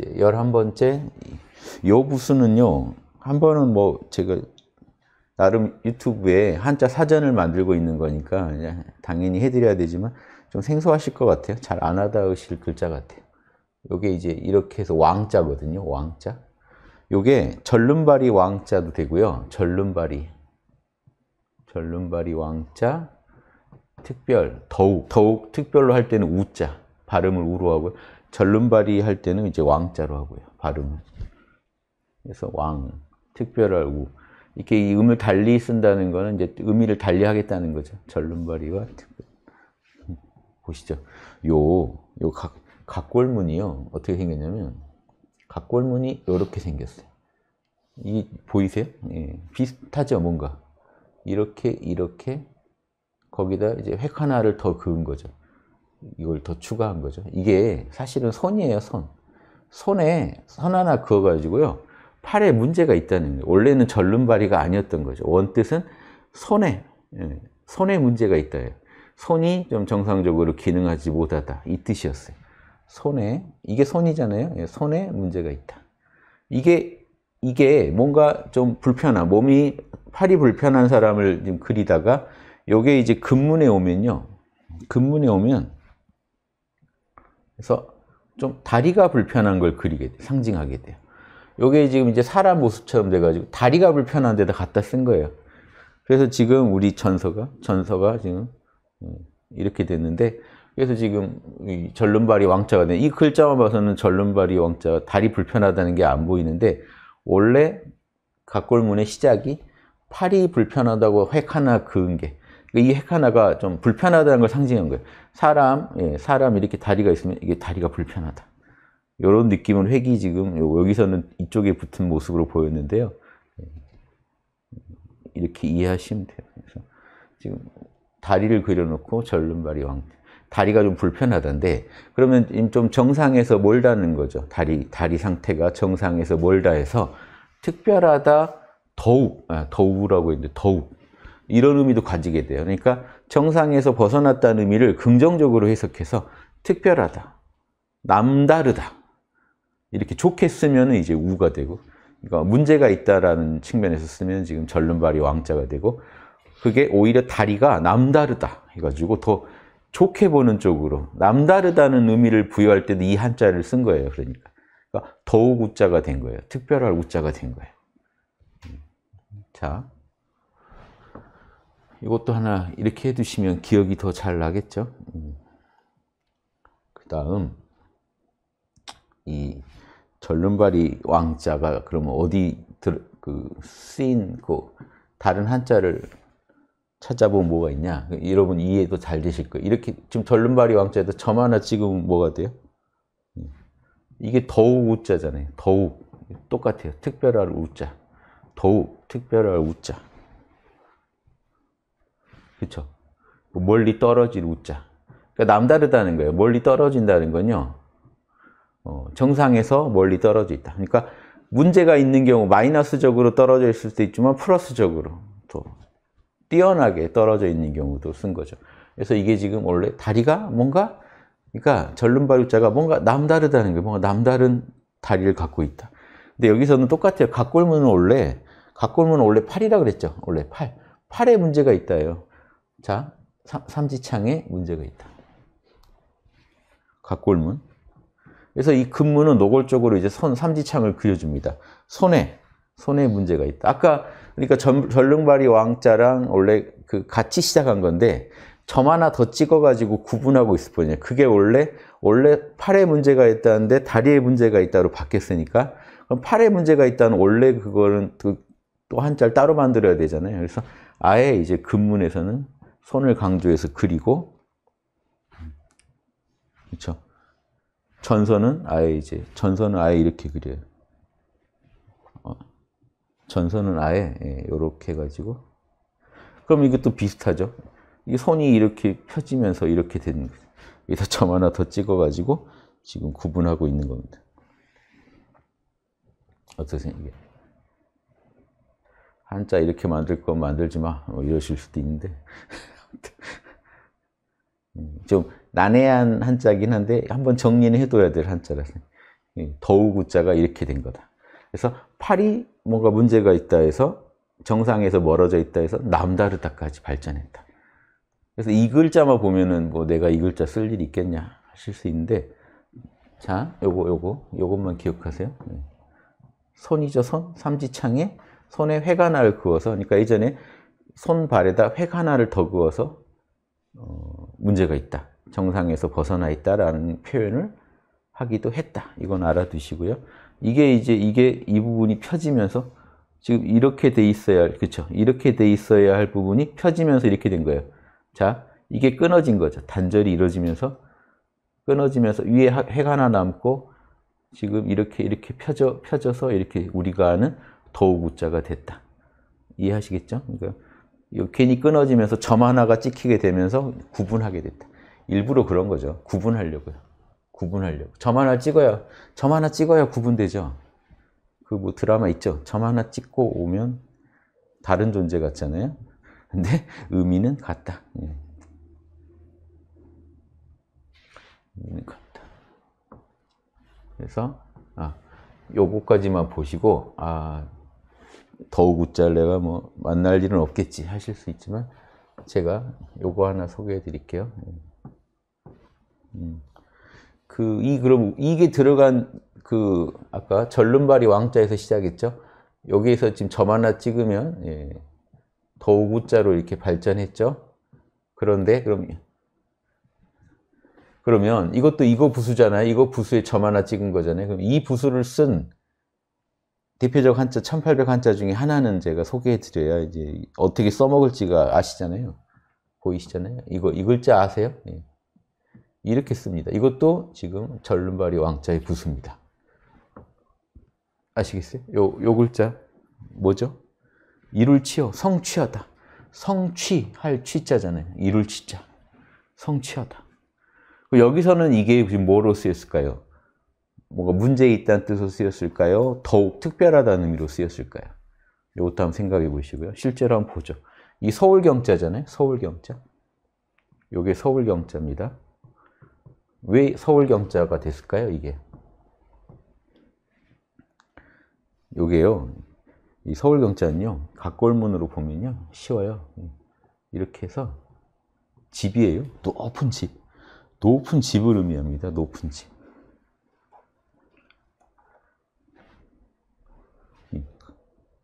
이제 열한 번째 요부수는요한 번은 뭐 제가 나름 유튜브에 한자 사전을 만들고 있는 거니까 당연히 해드려야 되지만 좀 생소하실 것 같아요. 잘 안 하다 하실 글자 같아요. 요게 이제 이렇게 해서 왕자거든요. 왕자. 요게 절름발이 왕자도 되고요. 절름발이. 절름발이 왕자. 특별, 더욱, 더욱 특별로 할 때는 우자. 발음을 우로 하고요. 절름발이 할 때는 이제 왕자로 하고요. 발음은. 그래서 왕, 특별하고 이렇게 이 음을 달리 쓴다는 거는 이제 의미를 달리 하겠다는 거죠. 절름발이와 특별. 음, 보시죠. 요, 요 각, 각골문이요. 어떻게 생겼냐면 각골문이 이렇게 생겼어요. 이 보이세요? 예, 비슷하죠, 뭔가. 이렇게 이렇게 거기다 이제 획 하나를 더 그은 거죠. 이걸 더 추가한 거죠. 이게 사실은 손이에요 선. 손에 선 하나 그어가지고요. 팔에 문제가 있다는 거예요. 원래는 절름발이가 아니었던 거죠. 원뜻은 손에, 손에 예, 문제가 있다 손이 좀 정상적으로 기능하지 못하다. 이 뜻이었어요. 손에, 이게 손이잖아요. 손에 예, 문제가 있다. 이게, 이게 뭔가 좀 불편한, 몸이, 팔이 불편한 사람을 지금 그리다가 요게 이제 근문에 오면요. 근문에 오면 그래서 좀 다리가 불편한 걸 그리게 돼, 상징하게 돼요. 요게 지금 이제 사람 모습처럼 돼가지고 다리가 불편한 데다 갖다 쓴 거예요. 그래서 지금 우리 전서가 전서가 지금 음, 이렇게 됐는데 그래서 지금 이 절름발이 왕자가 된이 글자만 봐서는 절름발이 왕자 다리 불편하다는 게 안 보이는데 원래 각골문의 시작이 팔이 불편하다고 획 하나 그은 게 이핵 하나가 좀 불편하다는 걸 상징한 거예요. 사람, 예, 사람 이렇게 다리가 있으면 이게 다리가 불편하다. 이런 느낌은 핵이 지금 여기서는 이쪽에 붙은 모습으로 보였는데요. 예. 이렇게 이해하시면 돼요. 그래서 지금 다리를 그려놓고 절름발이 왕 다리가 좀 불편하던데 그러면 좀 정상에서 멀다는 거죠. 다리 다리 상태가 정상에서 멀다 해서 특별하다 더욱 아, 더우라고 했는데 더욱 이런 의미도 가지게 돼요. 그러니까 정상에서 벗어났다는 의미를 긍정적으로 해석해서 특별하다, 남다르다 이렇게 좋게 쓰면 이제 우가 되고 그러니까 문제가 있다라는 측면에서 쓰면 지금 절름발이 왕자가 되고 그게 오히려 다리가 남다르다 해가지고 더 좋게 보는 쪽으로 남다르다는 의미를 부여할 때도 이 한자를 쓴 거예요. 그러니까, 그러니까 더욱 우자가 된 거예요. 특별할 우자가 된 거예요. 음. 자. 이것도 하나 이렇게 해두시면 기억이 더 잘 나겠죠? 음. 그 다음 이 절름발이 왕자가 그러면 어디 들, 그 쓰인 그 다른 한자를 찾아보면 뭐가 있냐? 여러분 이해도 잘 되실 거예요. 이렇게 지금 절름발이 왕자에도 점 하나 찍으면 뭐가 돼요? 음. 이게 더욱 우자잖아요. 더욱 똑같아요. 특별할 우자, 더욱 특별할 우자. 그렇죠? 멀리 떨어질 우자. 그러니까 남다르다는 거예요. 멀리 떨어진다는 건요. 어, 정상에서 멀리 떨어져 있다. 그러니까 문제가 있는 경우 마이너스적으로 떨어져 있을 수도 있지만 플러스적으로 또 뛰어나게 떨어져 있는 경우도 쓴 거죠. 그래서 이게 지금 원래 다리가 뭔가 그러니까 절름발육자가 뭔가 남다르다는 게 뭔가 남다른 다리를 갖고 있다. 근데 여기서는 똑같아요. 각골문은 원래 각골문은 원래 팔이라 그랬죠. 원래 팔. 팔에 문제가 있다요. 자, 삼지창에 문제가 있다. 각골문. 그래서 이 근문은 노골적으로 이제 손 삼지창을 그려줍니다. 손에 손에 문제가 있다. 아까 그러니까 전, 전릉발이 왕자랑 원래 그 같이 시작한 건데 점 하나 더 찍어가지고 구분하고 있을 뿐이에요. 그게 원래 원래 팔에 문제가 있다는데 다리에 문제가 있다로 바뀌었으니까 그럼 팔에 문제가 있다는 원래 그거는 그 또한 짤 따로 만들어야 되잖아요. 그래서 아예 이제 근문에서는 손을 강조해서 그리고 그렇죠. 전선은 아예 이제 전선은 아예 이렇게 그려요. 어, 전선은 아예 예, 이렇게 해가지고 그럼 이것도 비슷하죠. 이 손이 이렇게 펴지면서 이렇게 되는 거죠. 여기다 점 하나 더 찍어가지고 지금 구분하고 있는 겁니다. 어떠세요? 이게? 한자 이렇게 만들 건 만들지 마. 뭐 이러실 수도 있는데. 음, 좀 난해한 한자긴 한데 한번 정리는 해둬야 될 한자라서 더우구자가 이렇게 된 거다. 그래서 팔이 뭔가 문제가 있다 해서 정상에서 멀어져 있다 해서 남다르다까지 발전했다. 그래서 이 글자만 보면은 뭐 내가 이 글자 쓸 일이 있겠냐 하실 수 있는데 자 요거 요거 요것만 기억하세요. 손이죠 네. 손 삼지창에 손에 획 하나를 그어서 그러니까 이전에 손발에다 획 하나를 더 그어서 어, 문제가 있다. 정상에서 벗어나 있다라는 표현을 하기도 했다. 이건 알아두시고요. 이게 이제 이게 이 부분이 펴지면서 지금 이렇게 돼 있어야 할, 그렇죠? 이렇게 돼 있어야 할 부분이 펴지면서 이렇게 된 거예요. 자, 이게 끊어진 거죠. 단절이 이루어지면서 끊어지면서 위에 획 하나 남고 지금 이렇게 이렇게 펴져 펴져서 이렇게 우리가 아는 더우구자가 됐다. 이해하시겠죠? 그러니까 괜히 끊어지면서 점 하나가 찍히게 되면서 구분하게 됐다. 일부러 그런 거죠. 구분하려고요. 구분하려고. 점 하나 찍어야, 점 하나 찍어야 구분되죠. 그 뭐 드라마 있죠. 점 하나 찍고 오면 다른 존재 같잖아요. 근데 의미는 같다. 예. 의미는 같다. 그래서 아, 요거까지만 보시고 아 더욱 웃잘 내가 뭐 만날 일은 없겠지 하실 수 있지만 제가 요거 하나 소개해 드릴게요. 음. 음. 그, 이, 그럼, 이게 들어간 그, 아까 절름발이 왕자에서 시작했죠? 여기에서 지금 점 하나 찍으면, 예, 더우구자로 이렇게 발전했죠? 그런데, 그럼, 그러면 이것도 이거 부수잖아요. 이거 부수에 점 하나 찍은 거잖아요. 그럼 이 부수를 쓴 대표적 한자 1800 한자 중에 하나는 제가 소개해 드려야 이제 어떻게 써먹을지가 아시잖아요. 보이시잖아요. 이거 이 글자 아세요? 예. 이렇게 씁니다. 이것도 지금 절름발이 왕자의 부수입니다. 아시겠어요? 요, 요 글자 뭐죠? 이룰 치어, 성취하다. 성취할 취자잖아요. 이룰 취자. 성취하다. 그 여기서는 이게 뭐로 쓰였을까요? 뭔가 문제 있다는 뜻으로 쓰였을까요? 더욱 특별하다는 의미로 쓰였을까요? 이것도 한번 생각해 보시고요. 실제로 한번 보죠. 이 서울경자잖아요. 서울경자. 이게 서울경자입니다. 왜 서울경자가 됐을까요? 이게. 요게요. 이 서울경자는요. 각골문으로 보면요. 쉬워요. 이렇게 해서 집이에요. 높은 집. 높은 집을 의미합니다. 높은 집.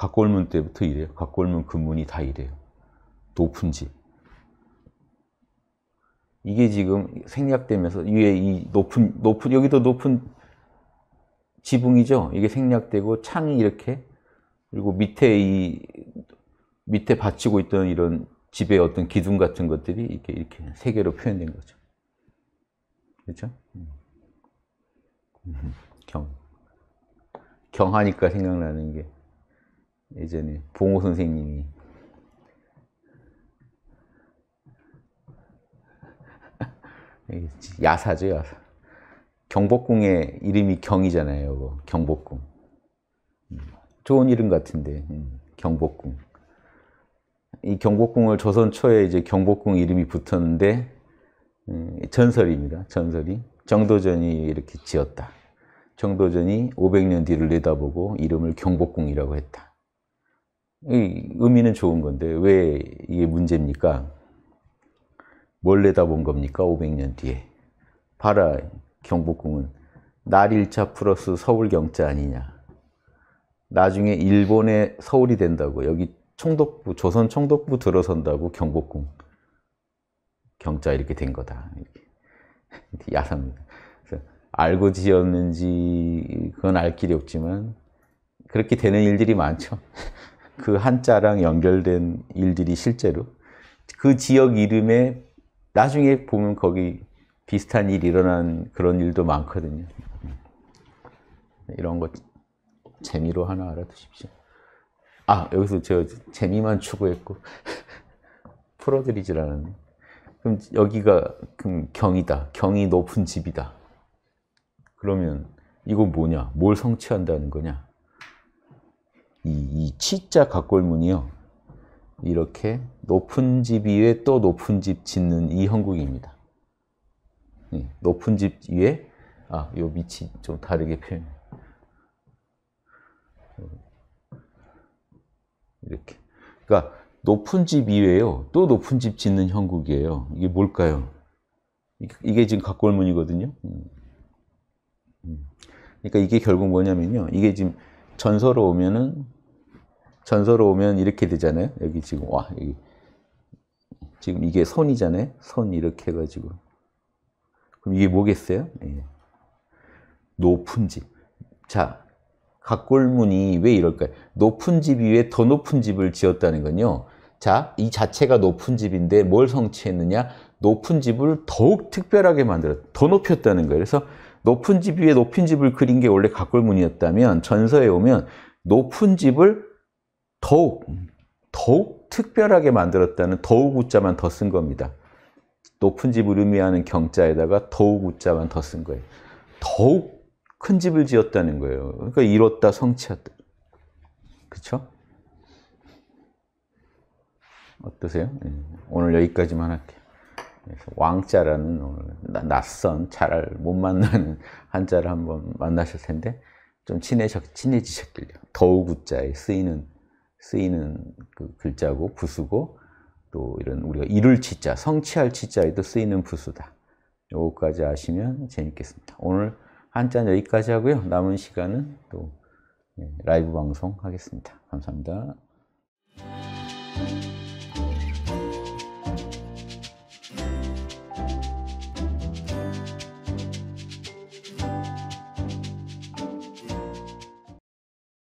각골문 때부터 이래요. 각골문 근문이 그 다 이래요. 높은 집. 이게 지금 생략되면서 위에 이 높은 높은 여기도 높은 지붕이죠. 이게 생략되고 창이 이렇게 그리고 밑에 이 밑에 받치고 있던 이런 집의 어떤 기둥 같은 것들이 이렇게 이렇게 세 개로 표현된 거죠. 그렇죠? 음. 음. 경 경하니까 생각나는 게 예전에 봉호 선생님이 야사죠 야사 경복궁의 이름이 경이잖아요 이거. 경복궁 음, 좋은 이름 같은데 음, 경복궁 이 경복궁을 조선 초에 이제 경복궁 이름이 붙었는데 음, 전설입니다 전설이 정도전이 이렇게 지었다 정도전이 500년 뒤를 내다보고 이름을 경복궁이라고 했다 의미는 좋은 건데 왜 이게 문제입니까? 뭘 내다본 겁니까? 500년 뒤에. 봐라 경복궁은 날일차 플러스 서울경자 아니냐. 나중에 일본의 서울이 된다고 여기 총독부 조선 총독부 들어선다고 경복궁 경자 이렇게 된 거다. 야삽니다. 알고 지었는지 그건 알 길이 없지만 그렇게 되는 일들이 많죠. 그 한자랑 연결된 일들이 실제로 그 지역 이름에 나중에 보면 거기 비슷한 일이 일어난 그런 일도 많거든요. 이런 것 재미로 하나 알아두십시오. 아 여기서 제가 재미만 추구했고 풀어드리질 않았네. 그럼 여기가 그럼 경이다. 경이 높은 집이다. 그러면 이거 뭐냐? 뭘 성취한다는 거냐? 이, 이 치자 각골문이요. 이렇게 높은 집 위에 또 높은 집 짓는 이 형국입니다. 예, 높은 집 위에 아, 요 밑이 좀 다르게 표현. 이렇게. 그러니까 높은 집 이외에요. 또 높은 집 짓는 형국이에요. 이게 뭘까요? 이게 지금 각골문이거든요. 음. 음. 그러니까 이게 결국 뭐냐면요. 이게 지금 전서로 오면은 전서로 오면 이렇게 되잖아요. 여기 지금 와 여기 지금 이게 손이잖아요. 손 이렇게 해가지고 그럼 이게 뭐겠어요? 예. 높은 집. 자, 각골문이 왜 이럴까요? 높은 집 위에 더 높은 집을 지었다는 건요. 자, 이 자체가 높은 집인데 뭘 성취했느냐? 높은 집을 더욱 특별하게 만들어, 더 높였다는 거예요. 그래서 높은 집 위에 높은 집을 그린 게 원래 각골문이었다면 전서에 오면 높은 집을 더욱 더욱 특별하게 만들었다는 더욱 우자만 더 쓴 겁니다. 높은 집을 의미하는 경자에다가 더욱 우자만 더 쓴 거예요. 더욱 큰 집을 지었다는 거예요. 그러니까 이뤘다 성취했다. 그렇죠? 어떠세요? 예, 오늘 여기까지만 할게요. 그래서 왕자라는 오늘 낯선 잘못 만나는 한자를 한번 만나실 텐데 좀 친해졌, 친해지셨길래 더우구자에 쓰이는 쓰이는 그 글자고 부수고 또 이런 우리가 이룰 치자 성취할 치자에도 쓰이는 부수다. 요거까지 아시면 재밌겠습니다. 오늘 한자 여기까지 하고요. 남은 시간은 또 예, 라이브 방송 하겠습니다. 감사합니다.